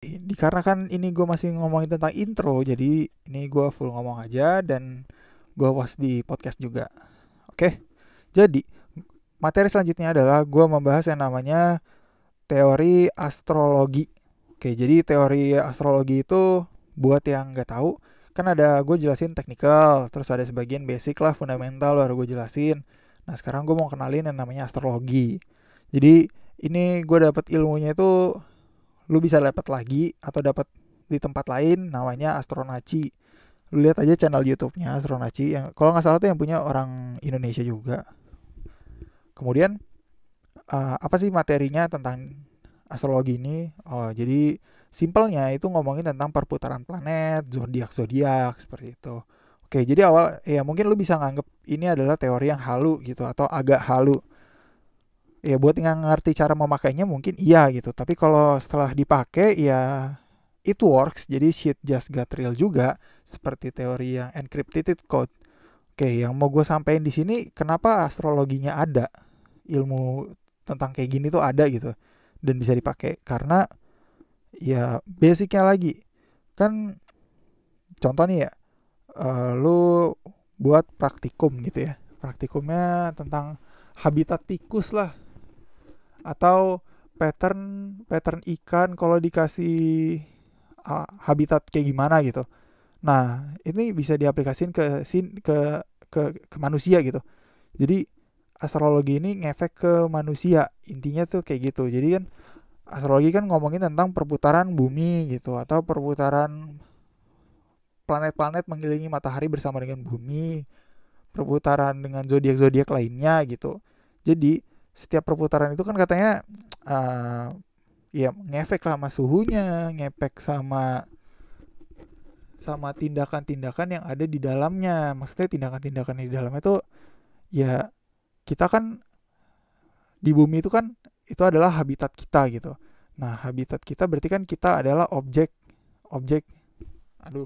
dikarenakan ini gue masih ngomongin tentang intro jadi ini gue full ngomong aja dan gue was di podcast juga oke jadi materi selanjutnya adalah gue membahas yang namanya teori astrologi oke jadi teori astrologi itu buat yang nggak tahu kan ada gue jelasin teknikal terus ada sebagian basic lah fundamental baru gue jelasin nah sekarang gue mau kenalin yang namanya astrologi jadi ini gue dapat ilmunya itu lu bisa lepet lagi atau dapat di tempat lain namanya Astronaci lu lihat aja channel YouTube-nya Astronaci yang kalau nggak salah tuh yang punya orang Indonesia juga kemudian uh, apa sih materinya tentang astrologi ini oh jadi simpelnya itu ngomongin tentang perputaran planet zodiak zodiak seperti itu oke jadi awal ya mungkin lu bisa nganggep ini adalah teori yang halu gitu atau agak halu ya buat nggak ngerti cara memakainya mungkin iya gitu tapi kalau setelah dipakai ya it works jadi shit just got real juga seperti teori yang encrypted code oke yang mau gue sampaikan di sini kenapa astrologinya ada ilmu tentang kayak gini tuh ada gitu dan bisa dipakai karena ya basicnya lagi kan contoh nih ya uh, lu buat praktikum gitu ya praktikumnya tentang habitat tikus lah atau pattern pattern ikan kalau dikasih uh, habitat kayak gimana gitu. Nah, ini bisa diaplikasikan ke sin ke ke ke manusia gitu. Jadi astrologi ini ngefek ke manusia. Intinya tuh kayak gitu. Jadi kan astrologi kan ngomongin tentang perputaran bumi gitu atau perputaran planet-planet mengelilingi matahari bersama dengan bumi, perputaran dengan zodiak-zodiak lainnya gitu. Jadi setiap perputaran itu kan katanya uh, ya ngefek lah sama suhunya, ngefek sama sama tindakan-tindakan yang ada di dalamnya. Maksudnya tindakan-tindakan di dalamnya itu ya kita kan di bumi itu kan itu adalah habitat kita gitu. Nah, habitat kita berarti kan kita adalah objek objek aduh